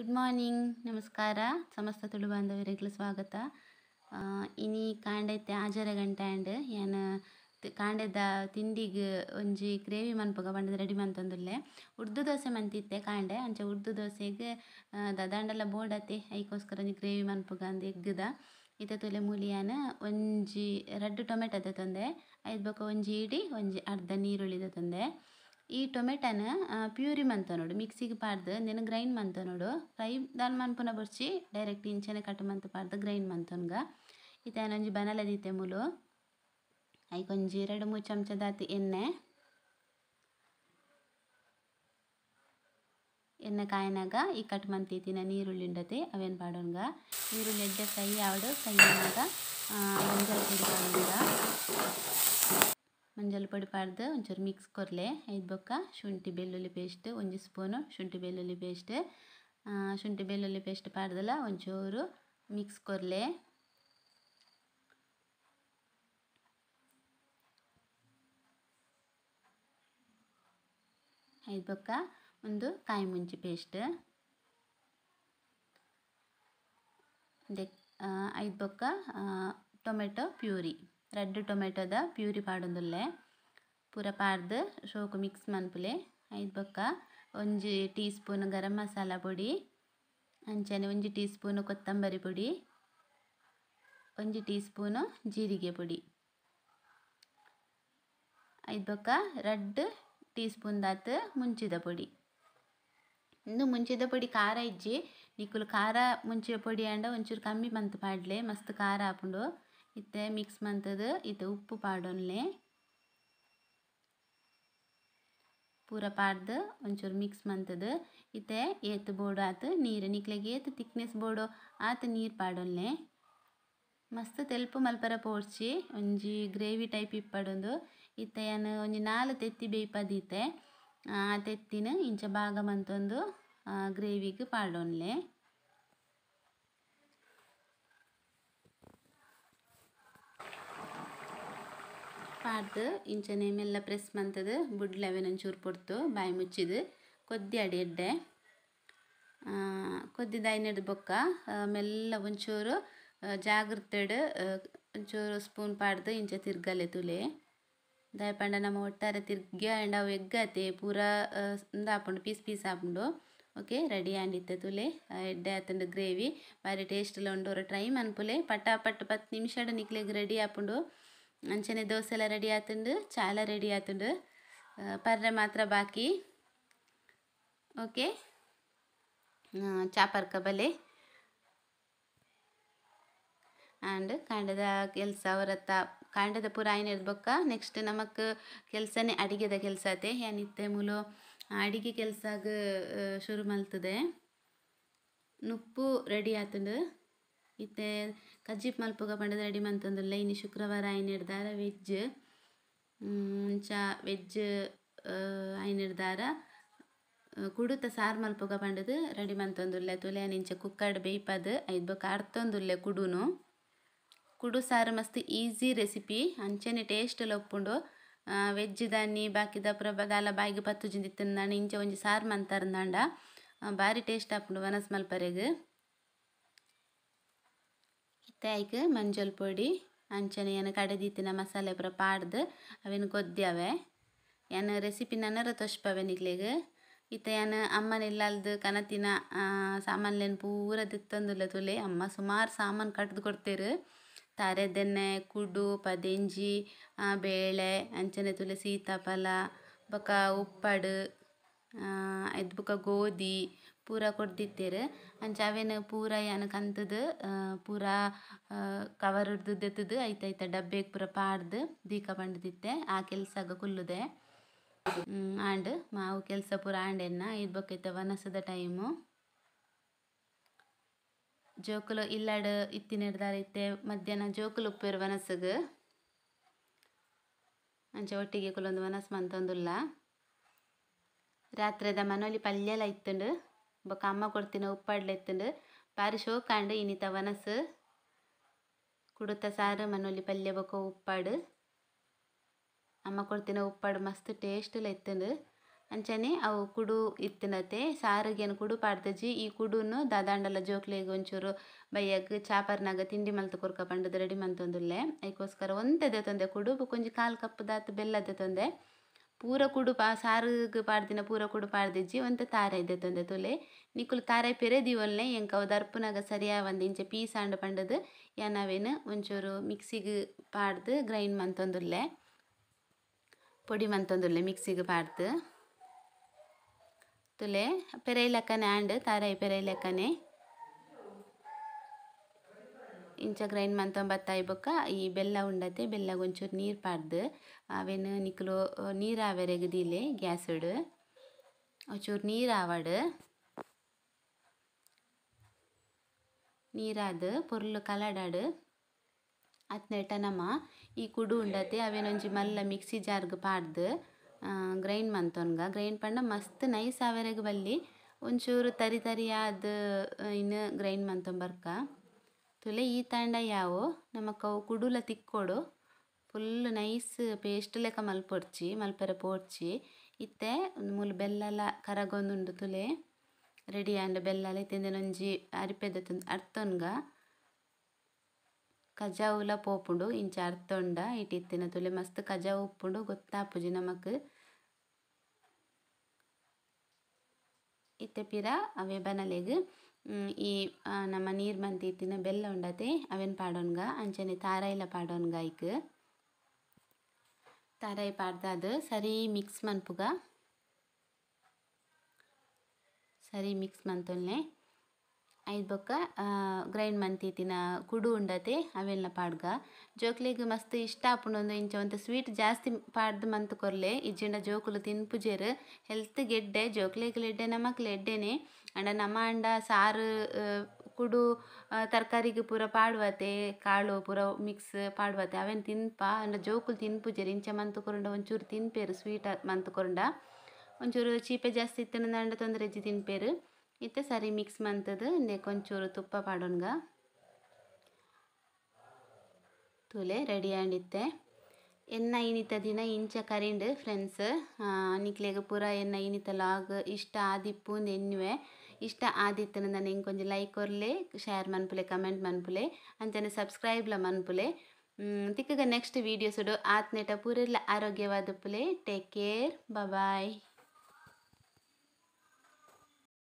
good morning ನಮಸ್ಕಾರ ಸಮಸ್ತ ತುಳು ಬಾಂಧವರಿಗೂ ಸ್ವಾಗತ ಇನಿ ಕಾಂಡೈತೆ ಆಜರ ಗಂಟೆ ಆ್ಯಂಡ್ ಏನು ಕಾಂಡೆದ ತಿಂಡಿಗೆ ಒಂಜಿ ಗ್ರೇವಿ ಮನ್ಪಗ ಬಂಡದ ರೆಡಿ ಮಂತೊಂದುಲ್ಲೆ ಉರ್ದು ದೋಸೆ ಮಂತಿತ್ತೆ ಕಾಂಡೆ ಅಂಚೆ ಉರ್ದು ದೋಸೆಗೆ ದದಾಂಡಲ್ಲ ಬೋಡತಿ ಐಕೋಸ್ಕರ ಒಂಜಿ ಗ್ರೇವಿ ಮನ್ಪುಗ ಅಂದ್ ಎಗ್ಗದ ಇತ ತುಲೆ ಮೂಲಿಯಾನ ಒಂಜಿ ರಡ್ಡು ಟೊಮೆಟೊ ತಂದೆ ಐದು ಬೊಕ ಒಂಜಿ ಇಡಿ ಒಂಜಿ ಅರ್ಧ ನೀರುಳ್ಳಿದ ತಂದೆ ಈ ಟೊಮೆಟೊನ ಪ್ಯೂರಿ ಮಂತ ನೋಡು ಮಿಕ್ಸಿಗೆ ಪಾಡ್ದು ನೆನ ಗ್ರೈಂಡ್ ಮಂತ ನೋಡು ಫ್ರೈ ದಾಲ್ ಮನ್ಪುನ ಬರ್ಸಿ ಡೈರೆಕ್ಟ್ ಇಂಚನೆ ಕಟ್ ಮಂತ ಪಾಡ್ದು ಗ್ರೈಂಡ್ ಮಂತನ್ಗ ಈತನೊಂಜಿ ಬನಲ ದೀತೆ ಮುಲು ಐಕೊಂಜಿ ಎರಡು ಮೂರು ಚಮಚದಾತಿ ಎಣ್ಣೆ ಎಣ್ಣೆ ಕಾಯಿನಾಗ ಈ ಕಟ್ ಮಂತಿತ್ತಿನ ನೀರುಳ್ಳಿಂಡತಿ ಅವೇನು ಪಾಡೋನ್ಗ ನೀರುಳ್ಳಿ ಎಡ್ಡೆ ಫ್ರೈ ಆವಡು ಫ್ರೈ ಆವಾಗ ಮಂಜಲ್ ಪುಡಿ ಪಾಡೋನ್ಗ ಒಂಜಲ್ ಪೊಡಿ ಪಾಡ್ದ್ ಒಂಚೂರು ಮಿಕ್ಸ್ ಕೊರ್ಲೆ ಐದು ಬೊಕ್ಕ ಶುಂಠಿ ಬೆಳ್ಳುಳ್ಳಿ ಪೇಸ್ಟ್ ಒಂಜಿ ಸ್ಪೂನು ಶುಂಠಿ ಬೆಳ್ಳುಳ್ಳಿ ಪೇಸ್ಟ್ ಶುಂಠಿ ಬೆಳ್ಳುಳ್ಳಿ ಪೇಸ್ಟ್ ಪಾಡ್ದಲ್ಲ ಒಂಚೂರು ಮಿಕ್ಸ್ ಕೊರ್ಲೆ ಐದು ಬೊಕ್ಕ ಒಂದು ಕಾಯಿ ಮುಂಚಿ ಪೇಸ್ಟ್ ಐದು ಬೊಕ್ಕ ಟೊಮೆಟೊ ಪ್ಯೂರಿ ರೆಡ್ ಟೊಮೆಟೋದ ಪ್ಯೂರಿ ಪಾಡೊಂದುಲ್ಲೆ ಪೂರ ಪಾಡ್ದು ಶೋಕು ಮಿಕ್ಸ್ ಮನ್ಪುಲೆ ಐದು ಬೊಕ್ಕ ಒಂಜಿ ಟೀ ಸ್ಪೂನ್ ಗರಂ ಮಸಾಲ ಪುಡಿ ಅಂಚನೆ ಒಂಜಿ ಟೀ ಸ್ಪೂನು ಕೊತ್ತಂಬರಿ ಪುಡಿ ಒಂಜಿ ಟೀ ಸ್ಪೂನು ಜೀರಿಗೆ ಪುಡಿ ಐದು ಬೊಕ್ಕ ರೆಡ್ ಟೀ ಸ್ಪೂನ್ ಮುಂಚಿದ ಪುಡಿ ಇನ್ನು ಮುಂಚಿದ ಪುಡಿ ಖಾರ ಇಜ್ಜಿ ನಿಕ್ಕುಲು ಖಾರ ಮುಂಚಿದ ಪುಡಿ ಅಂಡ ಒಂಚೂರು ಕಮ್ಮಿ ಮಂತ್ ಪಾಡ್ಲೆ ಮಸ್ತ್ ಖಾರ ಹಾಪುಂಡು ಇತ್ತೆ ಮಿಕ್ಸ್ ಮಂತದ ಇತ್ತೆ ಉಪ್ಪು ಪಾಡೊನ್ಲೆ ಪೂರ ಪಾಡ್ದು ಒಂಚೂರು ಮಿಕ್ಸ್ ಮಂತದ ಇತ್ತೆ ಏತ್ ಬೋಡು ಆತ ನೀರು ನಿಕ್ಲೆಗೆ ಏತ್ ತಿಕ್ನೆಸ್ ಬೋಡು ಆತ ನೀರು ಪಾಡೊನ್ಲೆ ಮಸ್ತ್ ತೆಲ್ಪು ಮಲ್ಪರ ಪೋಡ್ಸಿ ಒಂಜಿ ಗ್ರೇವಿ ಟೈಪ್ ಇಪ್ಪಡೊಂದು ಇತ್ತೆ ಏನು ಒಂಜಿ ನಾಲ್ಕು ತೆತ್ತಿ ಬೇಯ್ಪದಿತ್ತೆ ಆ ತೆತ್ತಿನ ಇಂಚ ಭಾಗ ಮಂತೊಂದು ಗ್ರೇವಿಗೆ ಪಾಡೊನ್ಲೆ ಪಾಡ್ದು ಇಂಚನೆ ಮೆಲ್ಲ ಪ್ರೆಸ್ ಮಂತದ ಬುಡ್ಲವೆ ಒಂಚೂರು ಪೊಡ್ತು ಬಾಯಿ ಮುಚ್ಚಿದ ಕೊದ್ದಿ ಅಡಿ ಎಡ್ಡೆ ಕೊದ್ದಿ ದಾಯಿನಡು ಬೊಕ್ಕ ಮೆಲ್ಲ ಒಂಚೂರು ಜಾಗೃತಡು ಒಂಚೂರು ಸ್ಪೂನ್ ಪಾಡ್ದು ಇಂಚ ತಿರ್ಗಲೆ ತುಲೆ ದಾಯ ಪಂಡ ನಮ್ಮ ಒಟ್ಟಾರೆ ತಿರ್ಗ್ಯ ಆ್ಯಂಡ್ ಅವು ಎಗ್ಗತೆ ಪೂರ ಹಾಕೊಂಡು ಪೀಸ್ ಪೀಸ್ ಹಾಕೊಂಡು ಓಕೆ ರೆಡಿ ಆಂಡಿತ್ತೆ ತುಲೆ ಎಡ್ಡೆ ಆತಂಡ ಗ್ರೇವಿ ಬಾರಿ ಟೇಸ್ಟ್ಲ ಉಂಡು ಟ್ರೈ ಮನ್ಪುಲೆ ಪಟ್ಟು ಪತ್ತು ನಿಮಿಷ ನಿಕ್ಲೆಗೆ ರೆಡಿ ಹಾಕೊಂಡು ಅಂಚನೆ ದೋಸೆ ರೆಡಿ ಆತುಂಡು అవుతుండు ರೆಡಿ ರೆಡಿ ಪರ್ರೆ ಮಾತ್ರ ಮಾತ್ರ ಬಾಕಿ ಓಕೆ ಚಾಪರ್ ಕಬಲೆ ಆ್ಯಂಡ್ ಕಾಂಡದ ಕೆಲಸ ಅವರತ್ತ ಕಾಂಡದ ಪೂರ ಏನು ಇರ್ಬೇಕ ನೆಕ್ಸ್ಟ್ ನಮಕ್ ಕೆಲಸನೇ ಅಡಿಗೆದ ಕೆಲಸ ಅದೇ ಏನಿತ್ತೆ ಮೂಲು ಅಡಿಗೆ ಕೆಲಸಾಗ ಶುರು ಮಲ್ತದೆ ನುಪ್ಪು ರೆಡಿ ಆತಂದು ಇತ್ತೆ ಅಜೀಬ್ ಮಲ್ಪುಗ ಪಂಡದ ರೆಡಿ ಮಂತೊಂದುಲ್ಲ ಇನ್ನು ಶುಕ್ರವಾರ ಆಯ್ನಿಡ್ದಾರ ವೆಜ್ ಮುಂಚ ವೆಜ್ ಆಯ್ನಿಡ್ದಾರ ಕುಡುತ ಸಾರ್ ಮಲ್ಪಗ ಪಂಡದು ರೆಡಿ ಮಂತೊಂದುಲ್ಲೆ ತುಲೆ ನಿಂಚ ಕುಕ್ಕಡ್ ಬೇಯ್ಪದು ಐದು ಬಕ್ಕ ಅರ್ತೊಂದುಲ್ಲೆ ಕುಡುನು ಕುಡು ಸಾರ್ ಮಸ್ತ್ ಈಸಿ ರೆಸಿಪಿ ಅಂಚನೆ ಟೇಸ್ಟ್ ಲೊಪ್ಪುಂಡು ವೆಜ್ ದಾನಿ ಬಾಕಿದ ಪ್ರಭ ದಾಲ ಬಾಯಿಗೆ ಪತ್ತು ಜಿಂದಿತ್ತಂದಾಂಡ ಇಂಚ ಒಂಜಿ ಸಾರು ಮಂತಾರಂದಾಂಡ ಭಾರಿ ಟೇಸ್ಟ್ ಆಪುಂಡು ವನಸ್ ಮಲ್ಪರೆಗೆ ಮಂಜಲ್ ಪುಡಿ ಅಂಚನೆ ಏನು ಕಡೆದಿತ್ತಿನ ಮಸಾಲೆ ಪೂರ ಪಾಡ್ದು ಅವೇನು ಗೊದ್ದವೆ ಏನು ರೆಸಿಪಿ ನನ್ನರ ತೊಷ್ಪವೆ ನಿಕ್ಲಿಗೆ ಈತ ಏನು ಅಮ್ಮನಿಲ್ಲಲ್ದು ಕನತಿನ ಸಾಮಾನ್ಲೇನು ಪೂರ ದಿತ್ತಂದುಲ್ಲ ತುಲೆ ಅಮ್ಮ ಸುಮಾರು ಸಾಮಾನು ಕಟ್ದು ಕೊಡ್ತೀರು ತಾರೆದೆನ್ನೆ ಕುಡು ಪದೆಂಜಿ ಬೇಳೆ ಅಂಚನೆ ತುಲೆ ಸೀತಾಫಲ ಬಕ ಉಪ್ಪಡು ಎದ್ಬುಕ ಗೋಧಿ ಪೂರ ಅಂಚ ಅವೇನು ಪೂರ ಯಾನಕ್ ಅಂತ್‌ದ್ ಪೂರ ಕವರ್ ರ್ದ್ ಐತ ಐತ ಡಬ್ಬೆಗ್ ಪೂರ ಪಾಡ್ದ್ ದೀಕ ಬಂಡದಿತ್ತೆ ಆ ಕೆಲಸಗ್ ಕುಲ್ಲುದೆ ಆಂಡ್ ಮಾವು ಕೆಲಸ ಪೂರ ಆಂಡೆನ್ನ ಇದ್ ವನಸದ ಟೈಮು ಜೋಕುಲು ಇಲ್ಲಾಡ ಇತ್ತಿನೆಡ್ದಾರ ಮಧ್ಯಾಹ್ನ ಜೋಕುಲು ಉಪ್ಪೇರ್ ವನಸಗ ಅಂಚ ಒಟ್ಟಿಗೆ ಕುಲೊಂದು ವನಸ್ ಮಂತೊಂದುಲ್ಲ ಮನೋಲಿ ಮನೊಲಿ ಎಲ್ಲ ಇತ್ತುಂಡು ಬೊಕ್ಕ ಅಮ್ಮ ಕೊಡ್ತಿನ ಉಪ್ಪಾಡ್ಲೆತ್ತುಂಡು ಬಾರಿ ಶೋಕಾಂಡ್ ಇನಿತ ವನಸು ಕುಡುತ್ತ ಸಾರು ಮನೊಲಿ ಪಲ್ಯ ಬೊಕ ಉಪ್ಪಾಡು ಅಮ್ಮ ಕೊಡ್ತಿನ ಉಪ್ಪಾಡು ಮಸ್ತ್ ಟೇಸ್ಟ್ ಇತ್ತುಂಡು ಅಂಚನೆ ಅವು ಕುಡು ಇತ್ತಿನತೆ ಸಾರಿಗೇನು ಕುಡು ಪಾಡ್ತಜಿ ಈ ಕುಡುನು ದಾದಾಂಡಲ್ಲ ಜೋಕ್ಲಿಗೆ ಒಂಚೂರು ಬೈಯಗ್ ಚಾಪರ್ನಾಗ ತಿಂಡಿ ಮಲ್ತು ಕೊರ್ಕ ಪಂಡದ ರೆಡಿ ಮಂತೊಂದುಲ್ಲೆ ಅದಕ್ಕೋಸ್ಕರ ಒಂದೇ ತೊಂದೆ ಕುಡು ಬುಕೊಂಜಿ ಕಾಲು ಕಪ್ಪು ದಾತು ಬೆಲ್ಲದ ತೊಂದೆ ಪೂರ ಕುಡು ಪಾ ಸಾರುಗು ಪಾಡ್ದಿನ ಪೂರ ಕುಡು ಪಾಡ್ದಿಜ್ಜಿ ಒಂತ ತಾರ ಇದ್ದತ್ತೊಂದ ತುಲೆ ನಿಕ್ಕುಲು ತಾರಾಯ್ ಪೆರೆ ದಿವಲ್ನೆ ಎಂಕ ಅವು ದರ್ಪುನಾಗ ಸರಿಯಾಗಿ ಒಂದು ಇಂಚೆ ಪೀಸ್ ಆಂಡ್ ಪಂಡದು ಯಾನವೇನು ಒಂಚೂರು ಮಿಕ್ಸಿಗೆ ಪಾಡ್ದು ಗ್ರೈಂಡ್ ಮಂತೊಂದುಲ್ಲೆ பொடி மந்தந்துள்ள மிக்சிக்கு பார்த்து துளே பெரிய லக்கனே ஆண்டு தாரை பெரிய லக்கனே ಇಂಚ ಗ್ರೈಂಡ್ ಮಂತೊಂಬತ್ತಾಯಿ ಬೊಕ್ಕ ಈ ಬೆಲ್ಲ ಉಂಡತೆ ಬೆಲ್ಲಗ ಒಂಚೂರು ನೀರು ಪಾಡ್ದು ಅವೇನು ನಿಕ್ಲು ನೀರು ಆವೆರೆಗದಿಲೆ ಗ್ಯಾಸಡು ಒಂಚೂರು ನೀರು ಆವಾಡು ನೀರಾದು ಪೊರ್ಲು ಕಲಡಾಡು ಅತ್ನೆಟ ನಮ್ಮ ಈ ಕುಡು ಉಂಡತೆ ಅವೇನೊಂಜಿ ಮಲ್ಲ ಮಿಕ್ಸಿ ಜಾರ್ಗ್ ಪಾಡ್ದು ಗ್ರೈಂಡ್ ಮಂತೊನ್ಗ ಗ್ರೈಂಡ್ ಪಂಡ ಮಸ್ತ್ ನೈಸ್ ಆವೆರೆಗ್ ಬಲ್ಲಿ ಒಂಚೂರು ತರಿ ತರಿಯಾದ ಇನ್ನು ಗ್ರೈಂಡ್ ಮಂತೊಂಬರ್ಕ ತುಲೆ ಈ ತಾಂಡ ಯಾವು ನಮ್ಮ ಅವು ಕುಡುಲ ತಿಕ್ಕೋಡು ಫುಲ್ ನೈಸ್ ಪೇಸ್ಟ್ ಲೆಕ ಮಲ್ಪೊಡ್ಚಿ ಮಲ್ಪೆರೆ ಪೋಡ್ಚಿ ಇತ್ತೆ ಮೂಲು ಬೆಲ್ಲಲ ಕರಗೊಂದುಂಡು ತುಲೆ ರೆಡಿ ಆಂಡ ಬೆಲ್ಲಲ ಇತ್ತಿಂದನೊಂಜಿ ಅರಿಪೆದ ಅರ್ತೊನ್ಗ ಕಜಾವುಲ ಪೋಪುಂಡು ಇಂಚ ಅರ್ತೊಂಡ ಇಟ್ಟಿತ್ತಿನ ತುಲೆ ಮಸ್ತ್ ಕಜಾವು ಉಪ್ಪುಂಡು ಗೊತ್ತಾಪುಜಿ ನಮಕ್ ಇತ್ತೆ ಪಿರ ಅವೆ ಬನಲೆಗ್ ಈ ನಮ್ಮ ನೀರು ಮಂತೀತಿನ ಬೆಲ್ಲ ಉಂಡತೆ ಅವೆನ್ ಪಾಡೋನ್ಗ ಅಂಚನೆ ತಾರಾಯಿಲ ಪಾಡೋನ್ಗ ಐಕ್ ತಾರಾಯಿ ಪಾಡ್ದಾದ ಸರಿ ಮಿಕ್ಸ್ ಮನ್ಪುಗ ಸರಿ ಮಿಕ್ಸ್ ಮಂತೊಲ್ಲೆ ಐದು ಬೊಕ್ಕ ಗ್ರೈಂಡ್ ಮಂತಿತ್ತಿನ ಕುಡು ಉಂಡತೆ ಅವೆಲ್ಲ ಪಾಡ್ಗ ಜೋಕ್ಲಿಗೆ ಮಸ್ತ್ ಇಷ್ಟ ಆಪುಂಡೊಂದು ಇಂಚ ಒಂದು ಸ್ವೀಟ್ ಜಾಸ್ತಿ ಪಾಡ್ದು ಮಂತ್ ಕೊರ್ಲೆ ಇಜ್ಜಿಂಡ ಜೋಕುಲು ತಿನ್ಪುಜೇರು ಹೆಲ್ತ್ ಗೆಡ್ಡೆ ಜೋಕ್ಲಿಗೆ ಲೆಡ್ಡೆ ನಮಕ್ ಅಂಡ ನಮ್ಮ ಅಂಡ ಸಾರು ಕುಡು ತರಕಾರಿಗೆ ಪೂರ ಪಾಡುವತೆ ಕಾಳು ಪೂರ ಮಿಕ್ಸ್ ಪಾಡುವತೆ ಅವೇನು ತಿನ್ಪ ಅಂಡ ಜೋಕುಲು ತಿನ್ಪುಜೆರ್ ಇಂಚ ಮಂತು ಒಂಚೂರು ತಿನ್ಪೇರು ಸ್ವೀಟ್ ಮಂತು ಒಂಚೂರು ಚೀಪೆ ಜಾಸ್ತಿ ಇತ್ತನಂದ ಅಂಡ ತೊಂದರೆ ಇಜ್ಜಿ ತಿನ್ಪೇರು ಇತ್ತೆ ಸರಿ ಮಿಕ್ಸ್ ಮಂತದು ನೆಕ್ ಒಂಚೂರು ತುಪ್ಪ ಪಾಡೋನ್ಗ ತೂಲೆ ರೆಡಿ ಆಂಡಿತ್ತೆ ಎನ್ನ ಇನಿತ ದಿನ ಇಂಚ ಕರೆಂಡ್ ಫ್ರೆಂಡ್ಸ್ ನಿಕ್ಲೆಗ್ ಪೂರ ಎನ್ನ ಇನಿತ ಲಾಗ್ ಇಷ್ಟ ಆದಿಪ್ಪು ಎನ್ನುವೆ ಇಷ್ಟ ಆದಿತ್ತನ ನಿಂಗೆ ಕೊಂಚ ಲೈಕ್ ಕೊರ್ಲೆ ಶೇರ್ ಮನ್ಪುಲೆ ಕಮೆಂಟ್ ಮನ್ಪುಲೆ ಅಂಚನೆ ಸಬ್ಸ್ಕ್ರೈಬ್ಲ ಮನ್ಪುಲೆ ತಿಕ್ಕಗ ನೆಕ್ಸ್ಟ್ ವೀಡಿಯೋಸ್ ಆತ್ನೆಟ ಪೂರೆಲ್ಲ ಆರೋಗ್ಯವಾದ ಪುಲೆ ಟೇಕ್ ಕೇರ್ ಬಾಯ್